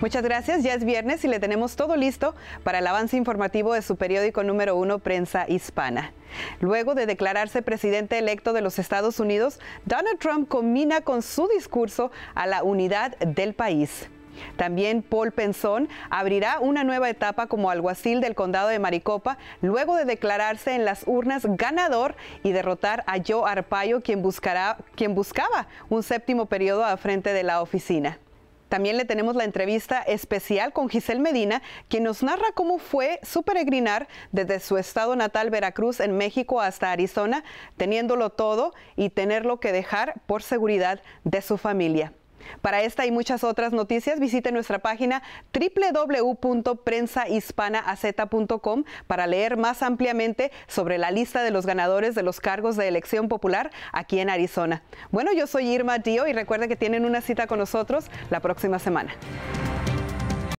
Muchas gracias. Ya es viernes y le tenemos todo listo para el avance informativo de su periódico número uno, Prensa Hispana. Luego de declararse presidente electo de los Estados Unidos, Donald Trump combina con su discurso a la unidad del país. También Paul Penzón abrirá una nueva etapa como alguacil del condado de Maricopa luego de declararse en las urnas ganador y derrotar a Joe Arpaio, quien, quien buscaba un séptimo periodo a frente de la oficina. También le tenemos la entrevista especial con Giselle Medina, quien nos narra cómo fue su peregrinar desde su estado natal Veracruz en México hasta Arizona, teniéndolo todo y tenerlo que dejar por seguridad de su familia. Para esta y muchas otras noticias, visite nuestra página www.prensahispanaaz.com para leer más ampliamente sobre la lista de los ganadores de los cargos de elección popular aquí en Arizona. Bueno, yo soy Irma Dio y recuerde que tienen una cita con nosotros la próxima semana.